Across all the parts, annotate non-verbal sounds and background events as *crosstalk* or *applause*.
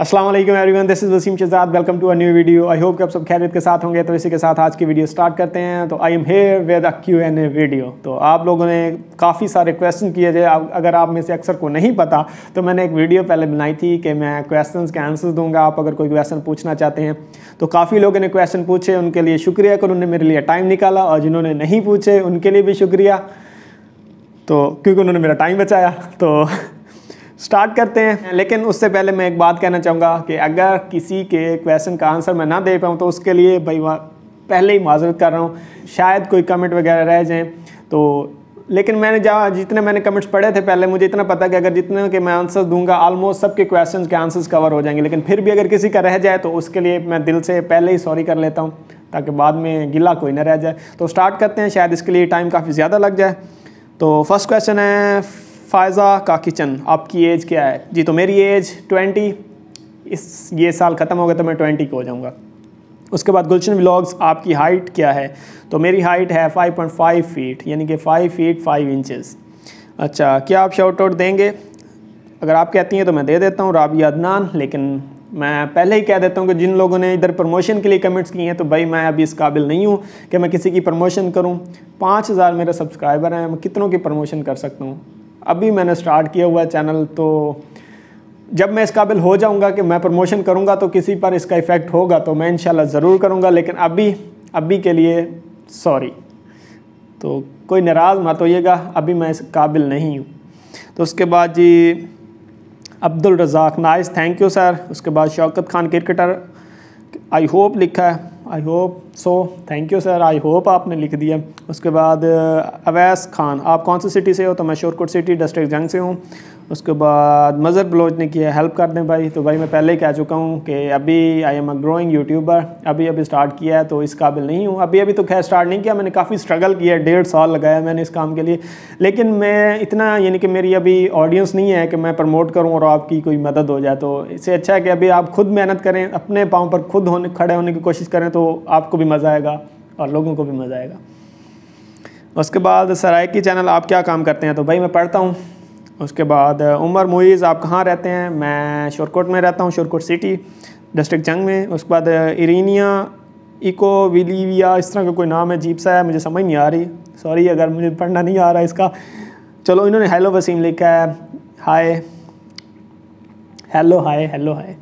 Aslam everyone this is Waseem Shahzad welcome to a new video I hope कि आप सब खैरियत के साथ होंगे तो इसी के साथ आज की वीडियो स्टार्ट करते हैं तो I am here with a Q N A video तो आप लोगों ने काफ़ी सारे क्वेश्चन किए थे अगर आप में से अक्सर को नहीं पता तो मैंने एक वीडियो पहले बनाई थी कि मैं क्वेश्चन के आंसर दूंगा आप अगर कोई क्वेश्चन पूछना चाहते हैं तो काफ़ी लोगों ने क्वेश्चन पूछे उनके लिए शुक्रिया कर उन्होंने मेरे लिए टाइम निकाला और जिन्होंने नहीं पूछे उनके लिए भी शुक्रिया तो क्योंकि उन्होंने मेरा टाइम बचाया तो स्टार्ट करते हैं लेकिन उससे पहले मैं एक बात कहना चाहूँगा कि अगर किसी के क्वेश्चन का आंसर मैं ना दे पाऊँ तो उसके लिए भाई पहले ही माजरत कर रहा हूँ शायद कोई कमेंट वगैरह रह जाएँ तो लेकिन मैंने जहाँ जितने मैंने कमेंट्स पढ़े थे पहले मुझे इतना पता कि अगर जितने के मैं आंसर दूंगा ऑलमोस्ट सबके क्वेश्चंस के आंसर्स कवर हो जाएंगे लेकिन फिर भी अगर किसी का रह जाए तो उसके लिए मैं दिल से पहले ही सॉरी कर लेता हूँ ताकि बाद में गिला कोई ना रह जाए तो स्टार्ट करते हैं शायद इसके लिए टाइम काफ़ी ज़्यादा लग जाए तो फर्स्ट क्वेश्चन है फ़ायज़ा का किचन आपकी एज क्या है जी तो मेरी एज ट्वेंटी इस ये साल ख़त्म हो गया तो मैं ट्वेंटी को हो जाऊँगा उसके बाद गुलशन व्लॉग्स आपकी हाइट क्या है तो मेरी हाइट है 5.5 फीट यानी कि 5 फीट 5 इंचेस अच्छा क्या आप शॉर्ट आउट देंगे अगर आप कहती हैं तो मैं दे देता हूँ राबी अदनान लेकिन मैं पहले ही कह देता हूँ कि जिन लोगों ने इधर प्रमोशन के लिए कमेंट्स किए हैं तो भाई मैं अभी इस काबिल नहीं हूँ कि मैं किसी की प्रमोशन करूँ पाँच हज़ार मेरे सब्सक्राइबर हैं मैं कितनों की प्रमोशन कर सकता हूँ अभी मैंने स्टार्ट किया हुआ है चैनल तो जब मैं इस काबिल हो जाऊंगा कि मैं प्रमोशन करूंगा तो किसी पर इसका इफ़ेक्ट होगा तो मैं इंशाल्लाह ज़रूर करूंगा लेकिन अभी अभी के लिए सॉरी तो कोई नाराज़ मत होइएगा अभी मैं इस काबिल नहीं हूँ तो उसके बाद जी Abdul Razzaq nice thank you sir उसके बाद Shaukat Khan cricketer I hope लिखा है I hope so thank you sir I hope आपने लिख दिया उसके बाद अवैस खान आप कौन सी सिटी से हो तो मैं शोरकोट सिटी डिस्ट्रिक्ट जंग से हूँ उसके बाद मज़र बलोच ने किया हेल्प कर दें भाई तो भाई मैं पहले ही कह चुका हूँ कि अभी I am a growing YouTuber अभी अभी स्टार्ट किया है तो इस काबिल नहीं हूँ अभी अभी तो खैर स्टार्ट नहीं किया मैंने काफ़ी स्ट्रगल किया डेढ़ साल लगाया मैंने इस काम के लिए लेकिन मैं इतना यानी कि मेरी अभी ऑडियंस नहीं है कि मैं प्रमोट करूँ और आपकी कोई मदद हो जाए तो इससे अच्छा है कि अभी आप खुद मेहनत करें अपने पाँव पर खुद होने खड़े होने की कोशिश करें तो आपको भी मज़ा आएगा और लोगों को भी मज़ा आएगा उसके बाद सराय की चैनल आप क्या काम करते हैं तो भाई मैं पढ़ता हूँ उसके बाद उमर मुइज़ आप कहाँ रहते हैं मैं शोरकोट में रहता हूँ शोरकोट सिटी डिस्ट्रिक्ट जंग में उसके बाद इरीनिया इको विलीविया इस तरह का कोई नाम है जीप सा है मुझे समझ नहीं आ रही सॉरी अगर मुझे पढ़ना नहीं आ रहा इसका चलो इन्होंने हेलो वसीम लिखा है hi hello hi hello hi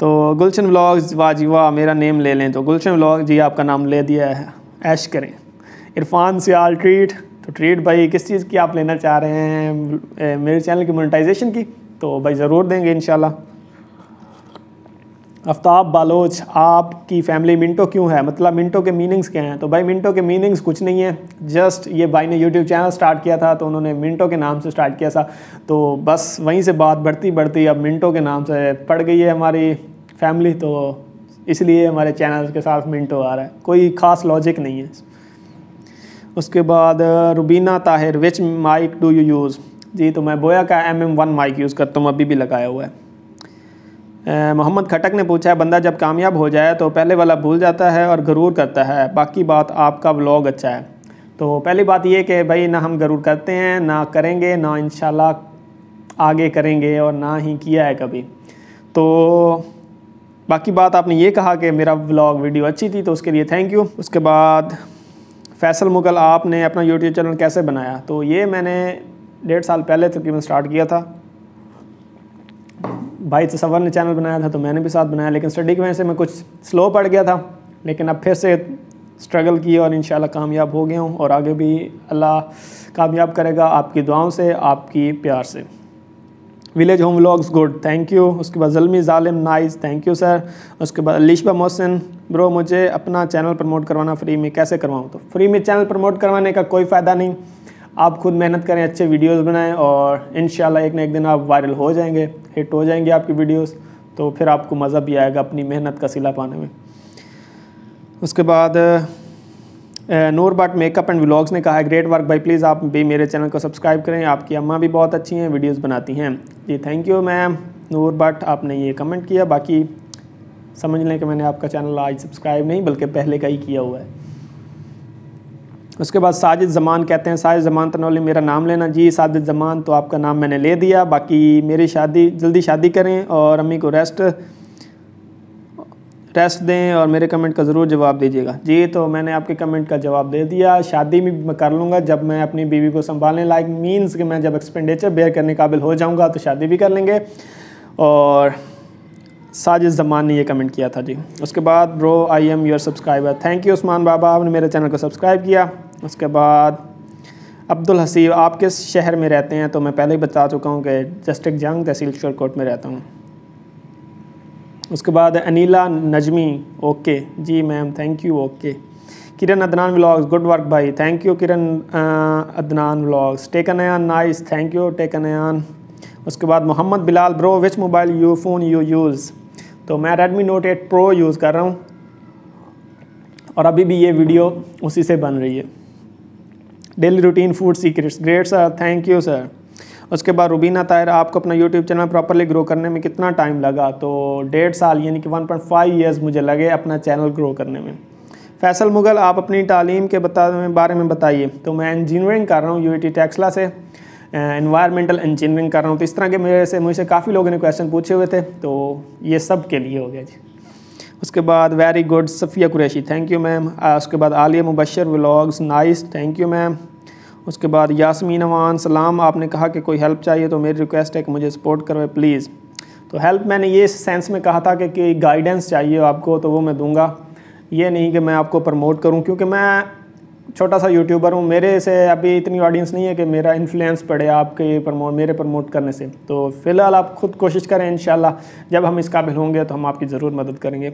तो गुलशन व्लॉग्स वाह जी वाह मेरा नेम ले लें तो गुलशन व्लॉग जी आपका नाम ले दिया है ऐश करें इरफान सियाल ट्रीट तो ट्रीट भाई किस चीज़ की आप लेना चाह रहे हैं मेरे चैनल की मोनेटाइजेशन की तो भाई ज़रूर देंगे इन आफ्ताब बालोच आपकी फैमिली मिंटो क्यों है मतलब मिंटो के मीनिंग्स क्या हैं तो भाई मिंटो के मीनिंग्स कुछ नहीं है जस्ट ये भाई ने यूट्यूब चैनल स्टार्ट किया था तो उन्होंने मिंटो के नाम से स्टार्ट किया था तो बस वहीं से बात बढ़ती बढ़ती अब मिंटो के नाम से पड़ गई है हमारी फैमिली तो इसलिए हमारे चैनल के साथ मिंटो आ रहा है कोई ख़ास लॉजिक नहीं है उसके बाद Rubina Tahir which mic do you use जी तो मैं बोया का M M one mic use करता हूँ अभी भी लगाया हुआ है मोहम्मद खटक ने पूछा है बंदा जब कामयाब हो जाए तो पहले वाला भूल जाता है और गरूर करता है बाकी बात आपका व्लॉग अच्छा है तो पहली बात ये कि भाई ना हम गरूर करते हैं ना करेंगे ना इन आगे करेंगे और ना ही किया है कभी तो बाकी बात आपने ये कहा कि मेरा व्लॉग वीडियो अच्छी थी तो उसके लिए थैंक यू उसके बाद फैसल मुगल आपने अपना यूट्यूब चैनल कैसे बनाया तो ये मैंने डेढ़ साल पहले तकरीबन स्टार्ट किया था भाई तस्वर तो ने चैनल बनाया था तो मैंने भी साथ बनाया लेकिन स्टडी की वजह से मैं कुछ स्लो पड़ गया था लेकिन अब फिर से स्ट्रगल की और इन कामयाब हो गया हूँ और आगे भी अल्लाह कामयाब करेगा आपकी दुआओं से आपकी प्यार से village home vlogs good thank you उसके बाद जलमी ालिम नाइज थैंक यू सर उसके बाद अलीशबा मोहसिन ब्रो मुझे अपना चैनल प्रमोट करवाना फ्री में कैसे करवाऊँ तो फ्री में चैनल प्रमोट करवाने का कोई फ़ायदा नहीं आप खुद मेहनत करें अच्छे वीडियोस बनाएं और इन एक ना एक दिन आप वायरल हो जाएंगे हिट हो जाएंगे आपकी वीडियोस तो फिर आपको मज़ा भी आएगा अपनी मेहनत का सिला पाने में उसके बाद Noor Butt makeup and vlogs ने कहा है ग्रेट वर्क भाई प्लीज़ आप भी मेरे चैनल को सब्सक्राइब करें आपकी अम्मा भी बहुत अच्छी हैं वीडियोज़ बनाती हैं जी thank you ma'am Noor Butt आपने ये कमेंट किया बाकी समझ लें कि मैंने आपका चैनल आज सब्सक्राइब नहीं बल्कि पहले का ही किया हुआ है उसके बाद साजिद ज़मान कहते हैं साजिद ज़मान तनौली मेरा नाम लेना जी साजिद ज़मान तो आपका नाम मैंने ले दिया बाकी मेरी शादी जल्दी शादी करें और अम्मी को रेस्ट रेस्ट दें और मेरे कमेंट का ज़रूर जवाब दीजिएगा जी तो मैंने आपके कमेंट का जवाब दे दिया शादी भी मैं कर लूँगा जब मैं अपनी बीवी को संभालने लायक मीन्स कि मैं जब एक्सपेंडिचर बेयर करने काबिल हो जाऊँगा तो शादी भी कर लेंगे और साजिद जमान ने ये कमेंट किया था जी उसके बाद bro I am your subscriber thank you Usman Baba आपने मेरे चैनल को सब्सक्राइब किया उसके बाद अब्दुल हसीब आप किस शहर में रहते हैं तो मैं पहले ही बता चुका हूँ कि जस्टिक जंग तहसील शोरकोट में रहता हूँ उसके बाद अनिला नजमी ओके जी ma'am thank you okay Kiran Adnan vlogs good work भाई thank you Kiran Adnan vlogs taken an nice thank you taken Ayan उसके बाद Mohammad Bilal bro which mobile you phone you use तो मैं Redmi note eight pro use कर रहा हूँ और अभी भी ये वीडियो उसी से बन रही है daily routine food secrets great sir thank you sir उसके बाद रुबीना तायर आपको अपना यूट्यूब चैनल प्रॉपरली ग्रो करने में कितना टाइम लगा तो डेढ़ साल यानी कि 1.5 पॉइंट ईयर्स मुझे लगे अपना चैनल ग्रो करने में फैसल मुगल आप अपनी तालीम के बता बारे में बताइए तो मैं इंजीनियरिंग कर रहा हूँ यू टी टेक्सला से इन्वायरमेंटल uh, इंजीनियरिंग कर रहा हूँ तो इस तरह के मेरे से मुझसे काफ़ी लोगों ने क्वेश्चन पूछे हुए थे तो ये सब के लिए हो गया जी उसके बाद very good Safia Qureshi thank you ma'am उसके बाद Aliya Mubashar vlogs nice thank you ma'am उसके बाद यासमीन अवान सलाम आपने कहा कि कोई हेल्प चाहिए तो मेरी रिक्वेस्ट है कि मुझे सपोर्ट करवाए प्लीज़ तो हेल्प मैंने ये सेंस में कहा था कि, कोई गाइडेंस चाहिए आपको तो वो मैं दूंगा ये नहीं कि मैं आपको प्रमोट करूं क्योंकि मैं छोटा सा यूट्यूबर हूँ मेरे से अभी इतनी ऑडियंस नहीं है कि मेरा इन्फ्लुएंस पड़े आपके प्रमोट मेरे प्रमोट करने से तो फ़िलहाल आप ख़ुद कोशिश करें इन जब हम इस काबिल होंगे तो हम आपकी ज़रूर मदद करेंगे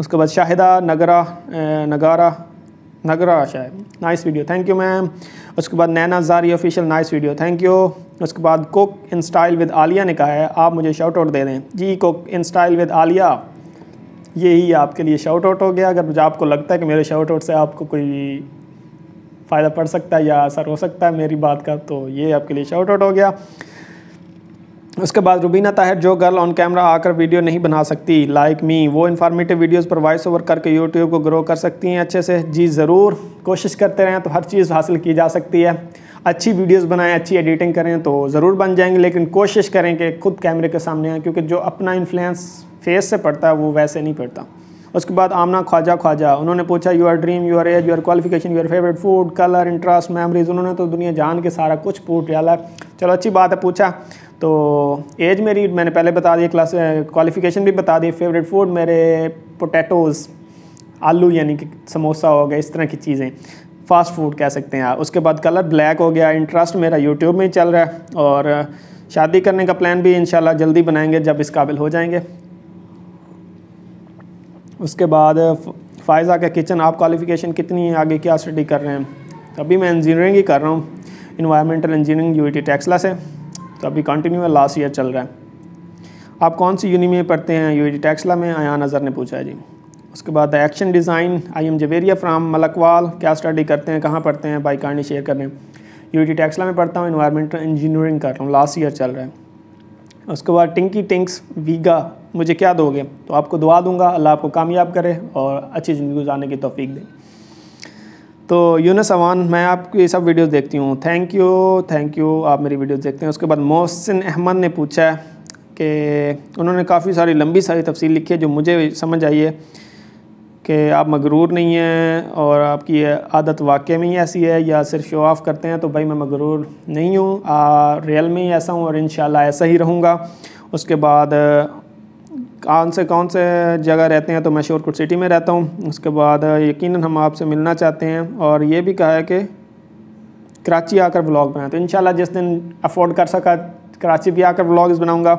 उसके बाद शाहिदा नगरा नगारा नगरा शायद nice video thank you ma'am उसके बाद Naina Jari official nice video thank you उसके बाद cook in style with Aliya ने कहा है आप मुझे शॉर्ट आउट दे दें जी cook in style with Aliya यही आपके लिए शॉर्ट आउट हो गया अगर मुझे आपको लगता है कि मेरे शाउट आउट से आपको कोई फ़ायदा पड़ सकता है या असर हो सकता है मेरी बात का तो ये आपके लिए शॉर्ट आउट हो गया उसके बाद रुबीना ताहिर जो गर्ल ऑन कैमरा आकर वीडियो नहीं बना सकती लाइक मी वो इन्फॉर्मेटिव वीडियोस पर वॉइस ओवर करके यूट्यूब को ग्रो कर सकती हैं अच्छे से जी ज़रूर कोशिश करते रहें तो हर चीज़ हासिल की जा सकती है अच्छी वीडियोस बनाएं अच्छी एडिटिंग करें तो ज़रूर बन जाएंगे लेकिन कोशिश करें कि खुद कैमरे के सामने आएँ क्योंकि जो अपना इन्फ्लुएंस फेस से पड़ता है वो वैसे नहीं पड़ता उसके बाद आमना ख्वाजा ख्वाजा उन्होंने पूछा are dream your age your qualification your favourite food colour interest memories उन्होंने तो दुनिया जान के सारा कुछ पूछ डाला चलो अच्छी बात है पूछा तो एज मेरी मैंने पहले बता दी क्लास क्वालिफिकेशन भी बता दी फेवरेट फूड मेरे पोटैटोज़ आलू यानी कि समोसा हो गया इस तरह की चीज़ें फास्ट फूड कह सकते हैं उसके बाद कलर ब्लैक हो गया इंटरेस्ट मेरा यूट्यूब में चल रहा है और शादी करने का प्लान भी इन जल्दी बनाएंगे जब इस काबिल हो जाएंगे उसके बाद फ़ायज़ा का किचन आप क्वालिफ़िकेशन कितनी है आगे क्या स्टडी कर रहे हैं अभी मैं इंजीनियरिंग ही कर रहा हूँ environmental engineering U T Taxila से तो अभी कंटिन्यू लास्ट ईयर चल रहा है आप कौन सी यूनि में पढ़ते हैं यू टी टेक्सला में आयान नज़र ने पूछा है जी उसके बाद action design I am Javeria from Malakwal क्या स्टडी करते हैं कहाँ पढ़ते हैं बाई कहानी शेयर हैं यू टी टेक्सला में पढ़ता हूँ इन्वायरमेंटल इंजीनियरिंग कर रहा हूँ लास्ट ईयर चल रहा है उसके बाद टिंकी टिंक्स वीगा मुझे क्या दोगे तो आपको दुआ दूंगा अल्लाह आपको कामयाब करे और अच्छी ज़िंदगी गुजारने की तोफ़ी दें तो यूनस अवान मैं आपकी ये सब वीडियोस देखती हूँ थैंक यू थैंक यू आप मेरी वीडियोस देखते हैं उसके बाद मोहसिन अहमद ने पूछा है कि उन्होंने काफ़ी सारी लंबी सारी तफसील लिखी है जो मुझे समझ आई है कि आप मगरूर नहीं हैं और आपकी आदत वाकई में ही ऐसी है या सिर्फ शो ऑफ़ करते हैं तो भाई मैं मगरूर नहीं हूँ रियल में ही ऐसा हूँ और इन ऐसा ही रहूँगा उसके बाद कौन से कौन से जगह रहते हैं तो मैं शोरकुट सिटी में रहता हूँ उसके बाद यकीन हम आपसे मिलना चाहते हैं और ये भी कहा है कि कराची आकर ब्लॉग बनाए तो इन जिस दिन अफोर्ड कर सका कराची भी आकर ब्लॉग्स बनाऊँगा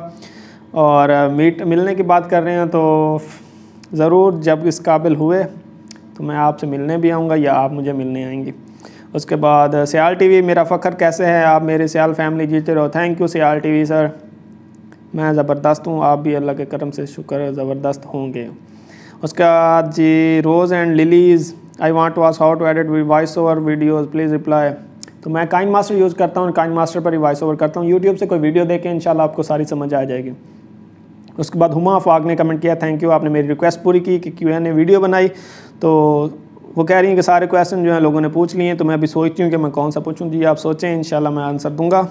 और मीट मिलने की बात कर रहे हैं तो ज़रूर जब इस काबिल हुए तो मैं आपसे मिलने भी आऊँगा या आप मुझे मिलने आएंगे उसके बाद सियाल टीवी मेरा फ़ख्र कैसे है आप मेरे सियाल फैमिली जीते रहो thank you Sial TV sir मैं ज़बरदस्त हूँ आप भी अल्लाह के करम से शुक्र ज़बरदस्त होंगे उसके बाद जी rose and lilies I want was how to edit voice over videos please reply तो मैं काइन मास्टर यूज़ करता हूँ काइन मास्टर पर ही वॉइस ओवर करता हूँ यूट्यूब से कोई वीडियो देखें इन आपको सारी समझ आ जाएगी उसके बाद हुमा फाग ने कमेंट किया थैंक यू आपने मेरी रिक्वेस्ट पूरी की कि क्यू ने वीडियो बनाई तो वो कह रही हैं कि सारे क्वेश्चन जो हैं लोगों ने पूछ लिए हैं तो मैं अभी सोचती हूँ कि मैं कौन सा पूछूँ जी आप सोचें इन मैं आंसर दूँगा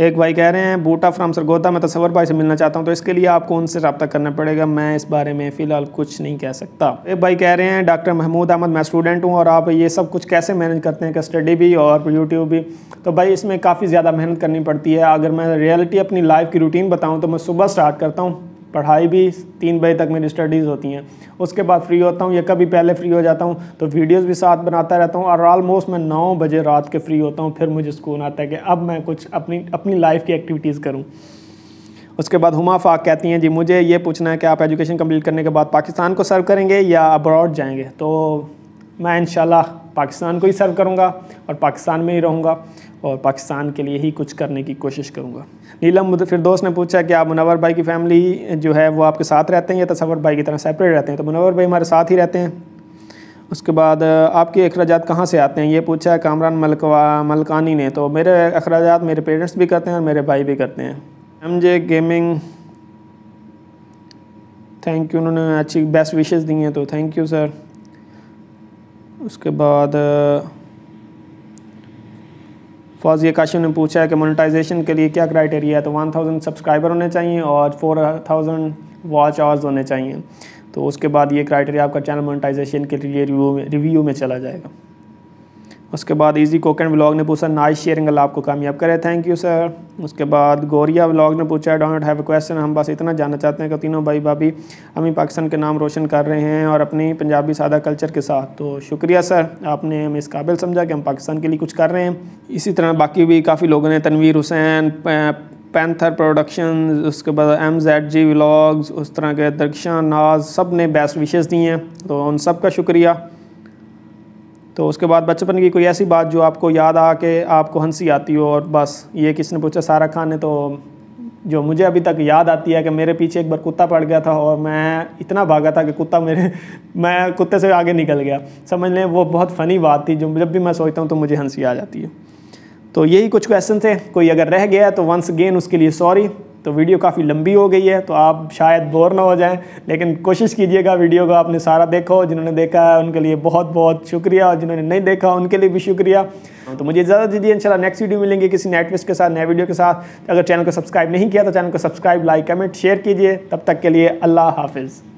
एक भाई कह रहे हैं बूटा फ्राम सरगोदा मैं तस्वर तो भाई से मिलना चाहता हूं तो इसके लिए आपको उनसे रब्ता करना पड़ेगा मैं इस बारे में फ़िलहाल कुछ नहीं कह सकता एक भाई कह रहे हैं डॉक्टर महमूद अहमद मैं स्टूडेंट हूं और आप ये सब कुछ कैसे मैनेज करते हैं कि स्टडी भी और यूट्यूब भी तो भाई इसमें काफ़ी ज़्यादा मेहनत करनी पड़ती है अगर मैं रियलिटी अपनी लाइफ की रूटीन बताऊँ तो मैं सुबह स्टार्ट करता हूँ पढ़ाई भी तीन बजे तक मेरी स्टडीज़ होती हैं उसके बाद फ्री होता हूँ या कभी पहले फ्री हो जाता हूँ तो वीडियोस भी साथ बनाता रहता हूँ और ऑलमोस्ट मैं नौ बजे रात के फ्री होता हूँ फिर मुझे सुकून आता है कि अब मैं कुछ अपनी अपनी लाइफ की एक्टिविटीज़ करूँ उसके बाद हुमा फाक कहती हैं जी मुझे ये पूछना है कि आप एजुकेशन कंप्लीट करने के बाद पाकिस्तान को सर्व करेंगे या अब्रॉड जाएंगे तो मैं इन पाकिस्तान को ही सर्व करूँगा और पाकिस्तान में ही रहूँगा और पाकिस्तान के लिए ही कुछ करने की कोशिश करूँगा नीलम फिर दोस्त ने पूछा कि आप मुनवर भाई की फैमिली जो है वो आपके साथ रहते हैं या तसवर भाई की तरह सेपरेट रहते हैं तो मुनवर भाई हमारे साथ ही रहते हैं उसके बाद आपके अखराज कहाँ से आते हैं ये पूछा है कामरान मलकवा मलकानी ने तो मेरे अखराज मेरे पेरेंट्स भी करते हैं और मेरे भाई भी करते हैं M J gaming thank you उन्होंने अच्छी बेस्ट विशेज़ दी हैं तो थैंक यू सर उसके बाद फौजी काशिम ने पूछा है कि मोनेटाइजेशन के लिए क्या क्राइटेरिया है तो 1000 सब्सक्राइबर होने चाहिए और 4000 वॉच आवर्स होने चाहिए तो उसके बाद ये क्राइटेरिया आपका चैनल मोनेटाइजेशन के लिए रिव्यू में रिव्यू में चला जाएगा उसके बाद इजी कोकन व्लॉग ने पूछा नाइस शेयरिंग अल्लाह आपको कामयाब करे थैंक यू सर उसके बाद गोरिया व्लॉग ने पूछा don't not have a question हम बस इतना जानना चाहते हैं कि तीनों भाई भाभी हम ही पाकिस्तान के नाम रोशन कर रहे हैं और अपनी पंजाबी सादा कल्चर के साथ तो शुक्रिया सर आपने हमें इस काबिल समझा कि हम पाकिस्तान के लिए कुछ कर रहे हैं इसी तरह बाकी भी काफ़ी लोगों ने तनवीर हुसैन पैंथर प्रोडक्शन उसके बाद एम जेड जी व्लाग्स उस तरह के दरकशा नाज सब ने बेस्ट विशेज़ दी हैं तो उन सब का शुक्रिया तो उसके बाद बचपन की कोई ऐसी बात जो आपको याद आ के आपको हंसी आती हो और बस ये किसने पूछा सारा खान ने तो जो मुझे अभी तक याद आती है कि मेरे पीछे एक बार कुत्ता पड़ गया था और मैं इतना भागा था कि कुत्ता मेरे *laughs* मैं कुत्ते से आगे निकल गया समझ लें वो बहुत फ़नी बात थी जो जब भी मैं सोचता हूँ तो मुझे हंसी आ जाती है तो यही कुछ क्वेश्चन थे कोई अगर रह गया तो वंस अगेन उसके लिए सॉरी तो वीडियो काफ़ी लंबी हो गई है तो आप शायद बोर ना हो जाएं लेकिन कोशिश कीजिएगा वीडियो को आपने सारा देखा हो जिन्होंने देखा है उनके लिए बहुत बहुत शुक्रिया और जिन्होंने नहीं देखा उनके लिए भी शुक्रिया तो मुझे इजाज़त दीजिए इंशाल्लाह नेक्स्ट वीडियो मिलेंगे किसी नेटविस्ट के साथ नए वीडियो के साथ अगर चैनल को सब्सक्राइब नहीं किया तो चैनल को सब्सक्राइब लाइक कमेंट शेयर कीजिए तब तक के लिए अल्लाह हाफिज़